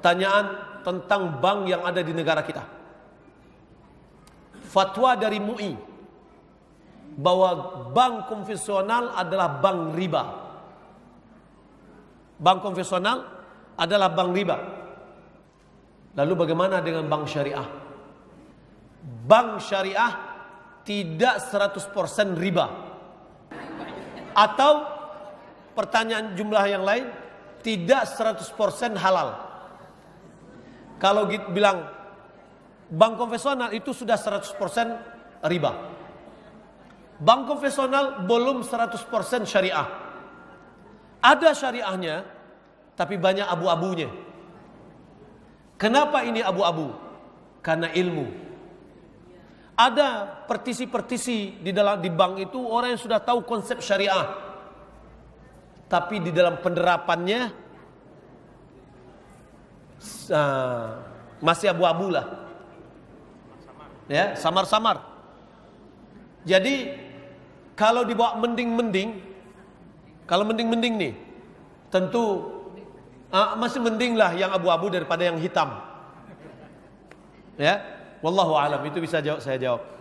pertanyaan tentang bank yang ada di negara kita. Fatwa dari MUI bahwa bank konvensional adalah bank riba. Bank konvensional adalah bank riba. Lalu bagaimana dengan bank syariah? Bank syariah tidak 100% riba. Atau pertanyaan jumlah yang lain tidak 100% halal. Kalau gitu bilang bank konvensional itu sudah 100% riba. Bank konvensional belum 100% syariah. Ada syariahnya, tapi banyak abu-abunya. Kenapa ini abu-abu? Karena ilmu. Ada pertisi-pertisi di dalam di bank itu orang yang sudah tahu konsep syariah. Tapi di dalam penerapannya Ah, masih abu-abu lah ya samar-samar jadi kalau dibawa mending-mending kalau mending-mending nih tentu uh, masih mending lah yang abu-abu daripada yang hitam ya wallahu alam itu bisa jawab saya jawab